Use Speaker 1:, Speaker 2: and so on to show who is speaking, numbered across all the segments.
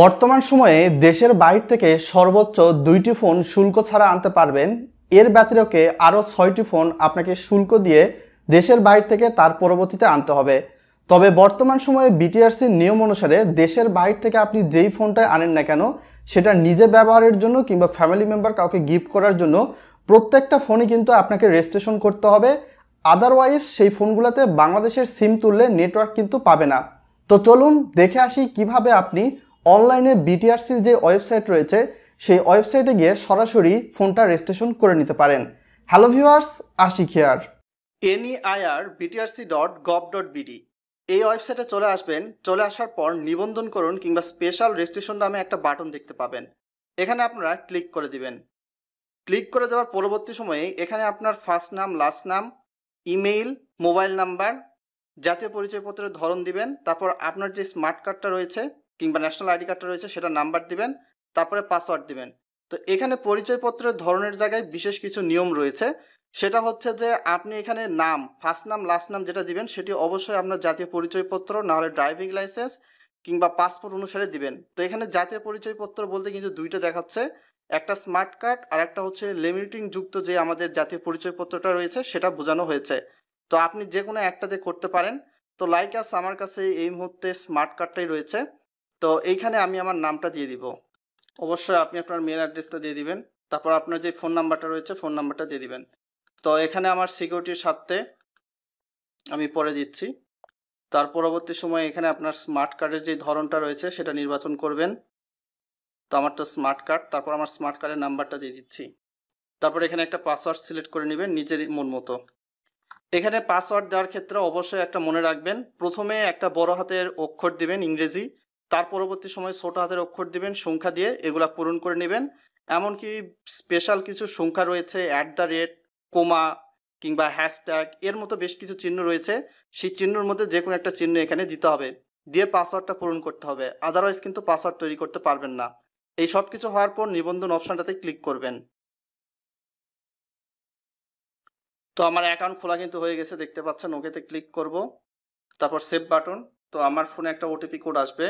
Speaker 1: বর্তমান সময়ে দেশের বাইর থেকে সর্বোচ্চ দুইটি ফোন শুল্ক ছাড়া আনতে পারবেন এর ব্যতিরেকে আরও ছয়টি ফোন আপনাকে শুল্ক দিয়ে দেশের বাইর থেকে তার পরবর্তীতে আনতে হবে তবে বর্তমান সময়ে বিটিআরসির নিয়ম অনুসারে দেশের বাইর থেকে আপনি যেই ফোনটা আনেন না কেন সেটা নিজে ব্যবহারের জন্য কিংবা ফ্যামিলি মেম্বার কাউকে গিফট করার জন্য প্রত্যেকটা ফোনে কিন্তু আপনাকে রেজিস্ট্রেশন করতে হবে আদারওয়াইজ সেই ফোনগুলোতে বাংলাদেশের সিম তুললে নেটওয়ার্ক কিন্তু পাবে না তো চলুন দেখে আসি কিভাবে আপনি অনলাইনে বিটিআরসির যে ওয়েবসাইট রয়েছে সেই ওয়েবসাইটে গিয়ে সরাসরি ফোনটা রেজিস্ট্রেশন করে নিতে পারেন hello viewers Ashiq here NEIR BTRC dot gov dot BD এই ওয়েবসাইটে চলে আসবেন চলে আসার পর নিবন্ধন করুন কিংবা স্পেশাল রেজিস্ট্রেশন নামে একটা বাটন দেখতে পাবেন এখানে আপনারা ক্লিক করে দিবেন ক্লিক করে দেওয়ার পরবর্তী সময়ে এখানে আপনার ফার্স্ট নাম লাস্ট নাম ইমেইল মোবাইল নাম্বার জাতীয় পরিচয়পত্রের ধরন দিবেন তারপর আপনার যে স্মার্ট কার্ডটা রয়েছে কিংবা ন্যাশনাল আইডি কার্ডটা রয়েছে সেটা নাম্বার দিবেন তারপরে পাসওয়ার্ড দিবেন তো এখানে পরিচয়পত্রের ধরনের জায়গায় বিশেষ কিছু নিয়ম রয়েছে সেটা হচ্ছে যে আপনি এখানে নাম ফার্স্ট নাম লাস্ট নাম যেটা দিবেন সেটি অবশ্যই আপনার জাতীয় পরিচয়পত্র নাহলে ড্রাইভিং লাইসেন্স কিংবা পাসপোর্ট অনুসারে দিবেন তো এখানে জাতীয় পরিচয়পত্র বলতে কিন্তু দুইটা দেখাচ্ছে একটা স্মার্ট কার্ড আর একটা হচ্ছে লিমিটিং যুক্ত যে আমাদের জাতীয় পরিচয়পত্রটা রয়েছে সেটা বোঝানো হয়েছে তো আপনি যে কোনো একটাতে করতে পারেন তো লাইক আস আমার কাছে এই মুহূর্তে স্মার্ট কার্ডটাই রয়েছে তো এইখানে আমি আমার নামটা দিয়ে দিব অবশ্যই আপনি আপনার মেল অ্যাড্রেসটা দিয়ে দিবেন তারপর আপনার যে ফোন নাম্বারটা রয়েছে ফোন নাম্বারটা দিয়ে দিবেন তো এখানে আমার সিকিউরিটির স্বার্থে আমি পরে দিচ্ছি তার পরবর্তী সময়ে এখানে আপনার স্মার্ট কার্ডের যে ধরনটা রয়েছে সেটা নির্বাচন করবেন তো আমার তো স্মার্ট কার্ড তারপর আমার স্মার্ট কার্ডের নাম্বারটা দিয়ে দিচ্ছি তারপর এখানে একটা পাসওয়ার্ড সিলেক্ট করে নেবেন নিজের মন মতো এখানে পাসওয়ার্ড দেওয়ার ক্ষেত্রে অবশ্যই একটা মনে রাখবেন প্রথমে একটা বড় হাতের অক্ষর দিবেন ইংরেজি তার পরবর্তী সময় ছোট হাতের অক্ষর দিবেন সংখ্যা দিয়ে এগুলা পূরণ করে নেবেন এমনকি স্পেশাল কিছু সংখ্যা রয়েছে অ্যাট দ্য রেট কোমা কিংবা হ্যাশট্যাগ এর মতো বেশ কিছু চিহ্ন রয়েছে সেই চিহ্নর মধ্যে যে কোনো একটা চিহ্ন এখানে দিতে হবে দিয়ে পাসওয়ার্ডটা পূরণ করতে হবে আদারওয়াইজ কিন্তু পাসওয়ার্ড তৈরি করতে পারবেন না এই সব কিছু হওয়ার পর নিবন্ধন অপশনটাতে ক্লিক করবেন তো আমার অ্যাকাউন্ট খোলা কিন্তু হয়ে গেছে দেখতে পাচ্ছেন ওকেতে ক্লিক করব তারপর সেভ বাটন তো আমার ফোনে একটা ওটিপি কোড আসবে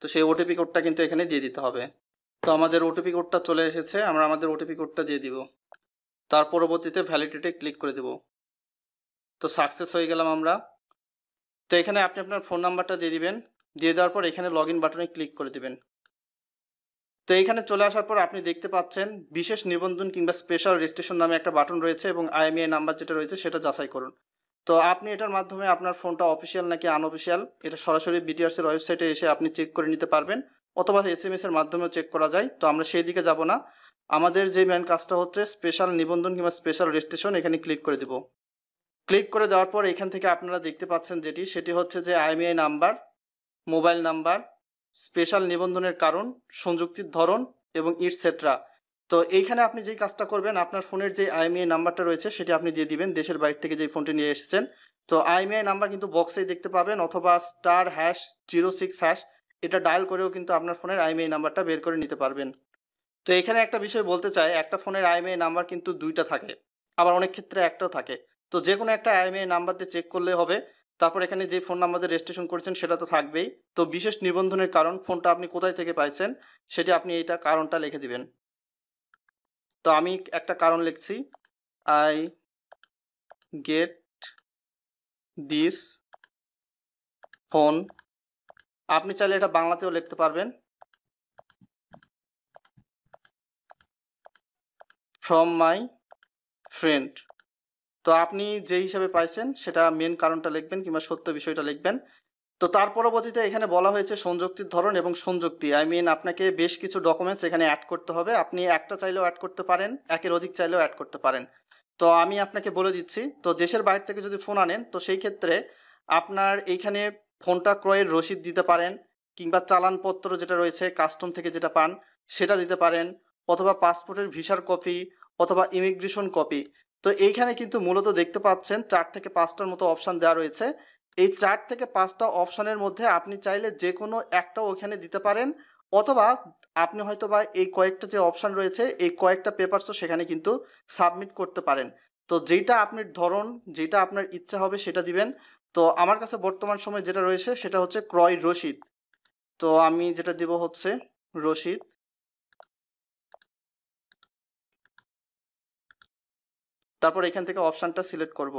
Speaker 1: তো সেই ওটিপি কোডটা কিন্তু এখানে দিয়ে দিতে হবে তো আমাদের ওটিপি কোডটা চলে এসেছে আমরা আমাদের ওটিপি কোডটা দিয়ে দিব তার পরবর্তীতে ভ্যালিডিটি ক্লিক করে দেব তো সাকসেস হয়ে গেলাম আমরা তো এখানে আপনি আপনার ফোন নাম্বারটা দিয়ে দিবেন দিয়ে দেওয়ার পর এখানে লগ বাটনে ক্লিক করে দেবেন তো এইখানে চলে আসার পর আপনি দেখতে পাচ্ছেন বিশেষ নিবন্ধন কিংবা স্পেশাল রেজিস্ট্রেশন নামে একটা বাটন রয়েছে এবং আইএমএ নাম্বার e যেটা রয়েছে সেটা যাচাই করুন তো আপনি এটার মাধ্যমে আপনার ফোনটা অফিসিয়াল নাকি আনঅফিসিয়াল এটা সরাসরি এর ওয়েবসাইটে এসে আপনি চেক করে নিতে পারবেন অথবা এস এম এর মাধ্যমেও চেক করা যায় তো আমরা সেই দিকে যাব না আমাদের যে মেন কাজটা হচ্ছে স্পেশাল নিবন্ধন কিংবা স্পেশাল রেজিস্ট্রেশন এখানে ক্লিক করে দেব ক্লিক করে দেওয়ার পর এখান থেকে আপনারা দেখতে পাচ্ছেন যেটি সেটি হচ্ছে যে IMEI number mobile number special নিবন্ধনের কারণ সংযুক্তির ধরন এবং ইটসেট্রা তো এইখানে আপনি যেই কাজটা করবেন আপনার ফোনের যে আইএমআই নাম্বারটা রয়েছে সেটি আপনি দিয়ে দিবেন দেশের বাইরে থেকে যেই ফোনটি নিয়ে এসেছেন তো আইএমআই নাম্বার কিন্তু বক্সেই দেখতে পাবেন অথবা star hash zero six hash এটা ডায়াল করেও কিন্তু আপনার ফোনের আইএমআই নাম্বারটা বের করে নিতে পারবেন তো এখানে একটা বিষয় বলতে চাই একটা ফোনের আইএমআই নাম্বার কিন্তু দুইটা থাকে আবার অনেক ক্ষেত্রে একটাও থাকে তো যে কোনো একটা আইএমআই নাম্বার দিয়ে চেক করলে হবে তারপর এখানে যে ফোন নাম্বার দিয়ে রেজিস্ট্রেশন করেছেন সেটা তো থাকবেই তো বিশেষ নিবন্ধনের কারণ ফোনটা আপনি কোথায় থেকে পাইছেন সেটি আপনি এটা কারণটা লিখে দিবেন তো আমি একটা কারণ লিখছি আই গেট দিস ফোন আপনি চাইলে এটা বাংলাতেও লিখতে পারবেন ফ্রম মাই ফ্রেন্ড তো আপনি যে হিসাবে পাইছেন সেটা মেন কারণটা লিখবেন কিংবা সত্য বিষয়টা লিখবেন তো তার পরবর্তীতে এখানে বলা হয়েছে সংযুক্তির ধরন এবং সংযুক্তি আই মিন আপনাকে বেশ কিছু ডকুমেন্টস এখানে অ্যাড করতে হবে আপনি একটা চাইলেও অ্যাড করতে পারেন একের অধিক চাইলেও অ্যাড করতে পারেন তো আমি আপনাকে বলে দিচ্ছি তো দেশের বাইরে থেকে যদি ফোন আনেন তো সেই ক্ষেত্রে আপনার এইখানে ফোনটা ক্রয়ের রসিদ দিতে পারেন কিংবা চালানপত্র যেটা রয়েছে কাস্টম থেকে যেটা পান সেটা দিতে পারেন অথবা পাসপোর্টের ভিসার কপি অথবা ইমিগ্রেশন কপি তো এইখানে কিন্তু মূলত দেখতে পাচ্ছেন চার থেকে পাঁচটার মতো অপশান দেওয়া রয়েছে এই চার থেকে পাঁচটা অপশনের মধ্যে আপনি চাইলে যে কোনো একটা ওখানে দিতে পারেন অথবা আপনি হয়তো বা এই কয়েকটা যে অপশান রয়েছে এই কয়েকটা পেপারসও সেখানে কিন্তু সাবমিট করতে পারেন তো যেটা আপনি ধরন যেটা আপনার ইচ্ছা হবে সেটা দিবেন তো আমার কাছে বর্তমান সময় যেটা রয়েছে সেটা হচ্ছে ক্রয় রসিদ তো আমি যেটা দিব হচ্ছে রসিদ তারপর এখান থেকে অপশানটা সিলেক্ট করব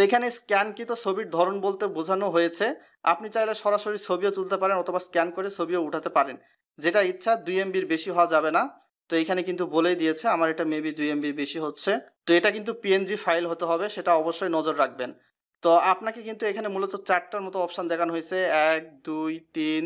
Speaker 1: তো এখানে স্ক্যানকৃত ছবির ধরন বলতে বোঝানো হয়েছে আপনি চাইলে সরাসরি ছবিও তুলতে পারেন অথবা স্ক্যান করে ছবিও উঠাতে পারেন যেটা ইচ্ছা দুই এমবির বেশি হওয়া যাবে না তো এখানে কিন্তু বলেই দিয়েছে আমার এটা মেবি দুই এমবির বেশি হচ্ছে তো এটা কিন্তু পিএনজি ফাইল হতে হবে সেটা অবশ্যই নজর রাখবেন তো আপনাকে কিন্তু এখানে মূলত চারটার মতো অপশান দেখানো হয়েছে এক দুই তিন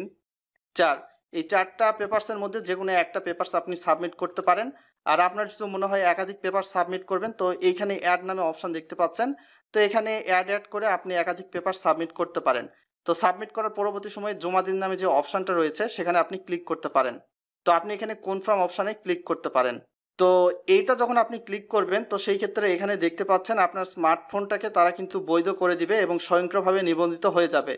Speaker 1: চার এই চারটা পেপার্সের মধ্যে যে কোনো একটা পেপার্স আপনি সাবমিট করতে পারেন আর আপনার যদি মনে হয় একাধিক পেপার সাবমিট করবেন তো এইখানে অ্যাড নামে অপশান দেখতে পাচ্ছেন তো এখানে অ্যাড অ্যাড করে আপনি একাধিক পেপার সাবমিট করতে পারেন তো সাবমিট করার পরবর্তী সময়ে জমা দিন নামে যে অপশানটা রয়েছে সেখানে আপনি ক্লিক করতে পারেন তো আপনি এখানে কনফার্ম অপশানে ক্লিক করতে পারেন তো এইটা যখন আপনি ক্লিক করবেন তো সেই ক্ষেত্রে এখানে দেখতে পাচ্ছেন আপনার স্মার্টফোনটাকে তারা কিন্তু বৈধ করে দিবে এবং স্বয়ংক্রিয়ভাবে নিবন্ধিত হয়ে যাবে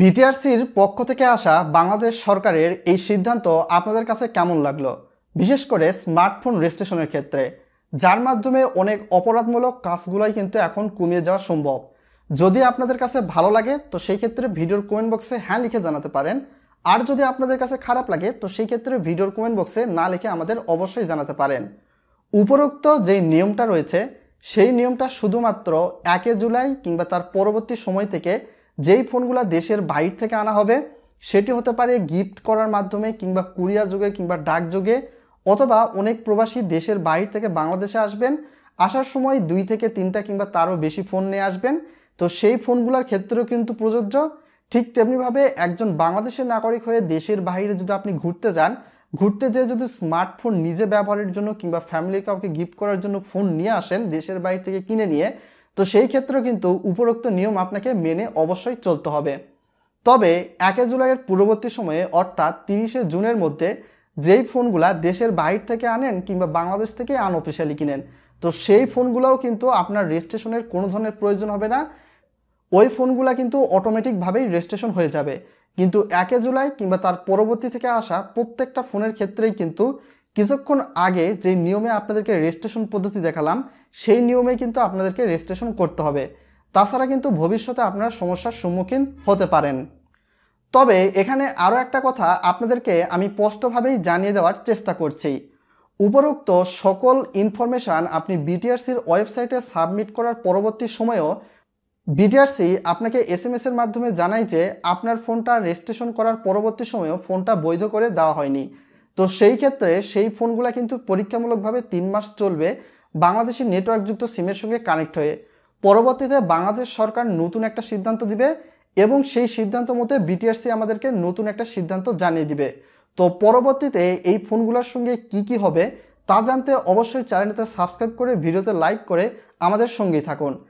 Speaker 1: বিটিআরসির পক্ষ থেকে আসা বাংলাদেশ সরকারের এই সিদ্ধান্ত আপনাদের কাছে কেমন লাগলো বিশেষ করে স্মার্টফোন রেজিস্ট্রেশনের ক্ষেত্রে যার মাধ্যমে অনেক অপরাধমূলক কাজগুলাই কিন্তু এখন কমিয়ে যাওয়া সম্ভব যদি আপনাদের কাছে ভালো লাগে তো সেই ক্ষেত্রে ভিডিওর কমেন্ট বক্সে হ্যাঁ লিখে জানাতে পারেন আর যদি আপনাদের কাছে খারাপ লাগে তো সেই ক্ষেত্রে ভিডিওর কমেন্ট বক্সে না লিখে আমাদের অবশ্যই জানাতে পারেন উপরোক্ত যে নিয়মটা রয়েছে সেই নিয়মটা শুধুমাত্র একে জুলাই কিংবা তার পরবর্তী সময় থেকে যেই ফোনগুলো দেশের বাইর থেকে আনা হবে সেটি হতে পারে গিফট করার মাধ্যমে কিংবা কুরিয়া যুগে কিংবা ডাক যুগে অথবা অনেক প্রবাসী দেশের বাইরে থেকে বাংলাদেশে আসবেন আসার সময় দুই থেকে তিনটা কিংবা তারও বেশি ফোন নিয়ে আসবেন তো সেই ফোনগুলোর ক্ষেত্রেও কিন্তু প্রযোজ্য ঠিক তেমনিভাবে একজন বাংলাদেশের নাগরিক হয়ে দেশের বাইরে যদি আপনি ঘুরতে যান ঘুরতে যেয়ে যদি স্মার্টফোন নিজে ব্যবহারের জন্য কিংবা ফ্যামিলির কাউকে গিফট করার জন্য ফোন নিয়ে আসেন দেশের বাইরে থেকে কিনে নিয়ে তো সেই ক্ষেত্রেও কিন্তু উপরোক্ত নিয়ম আপনাকে মেনে অবশ্যই চলতে হবে তবে একে জুলাইয়ের পূর্ববর্তী সময়ে অর্থাৎ তিরিশে জুনের মধ্যে যেই ফোনগুলা দেশের বাইর থেকে আনেন কিংবা বাংলাদেশ থেকে আনঅফিসিয়ালি কিনেন তো সেই ফোনগুলোও কিন্তু আপনার রেজিস্ট্রেশনের কোনো ধরনের প্রয়োজন হবে না ওই ফোনগুলো কিন্তু অটোমেটিকভাবেই রেজিস্ট্রেশন হয়ে যাবে কিন্তু একে জুলাই কিংবা তার পরবর্তী থেকে আসা প্রত্যেকটা ফোনের ক্ষেত্রেই কিন্তু কিছুক্ষণ আগে যে নিয়মে আপনাদেরকে রেজিস্ট্রেশন পদ্ধতি দেখালাম সেই নিয়মে কিন্তু আপনাদেরকে রেজিস্ট্রেশন করতে হবে তাছাড়া কিন্তু ভবিষ্যতে আপনারা সমস্যার সম্মুখীন হতে পারেন তবে এখানে আরও একটা কথা আপনাদেরকে আমি স্পষ্টভাবেই জানিয়ে দেওয়ার চেষ্টা করছি উপরোক্ত সকল ইনফরমেশান আপনি বিটিআরসির ওয়েবসাইটে সাবমিট করার পরবর্তী সময়েও বিটিআরসি আপনাকে এস এম এর মাধ্যমে জানায় যে আপনার ফোনটা রেজিস্ট্রেশন করার পরবর্তী সময়েও ফোনটা বৈধ করে দেওয়া হয়নি তো সেই ক্ষেত্রে সেই ফোনগুলো কিন্তু পরীক্ষামূলকভাবে তিন মাস চলবে বাংলাদেশি নেটওয়ার্কযুক্ত সিমের সঙ্গে কানেক্ট হয়ে পরবর্তীতে বাংলাদেশ সরকার নতুন একটা সিদ্ধান্ত দিবে এবং সেই সিদ্ধান্ত মতে বিটিআরসি আমাদেরকে নতুন একটা সিদ্ধান্ত জানিয়ে দিবে তো পরবর্তীতে এই ফোনগুলোর সঙ্গে কি কি হবে তা জানতে অবশ্যই চ্যানেলটাতে সাবস্ক্রাইব করে ভিডিওতে লাইক করে আমাদের সঙ্গেই থাকুন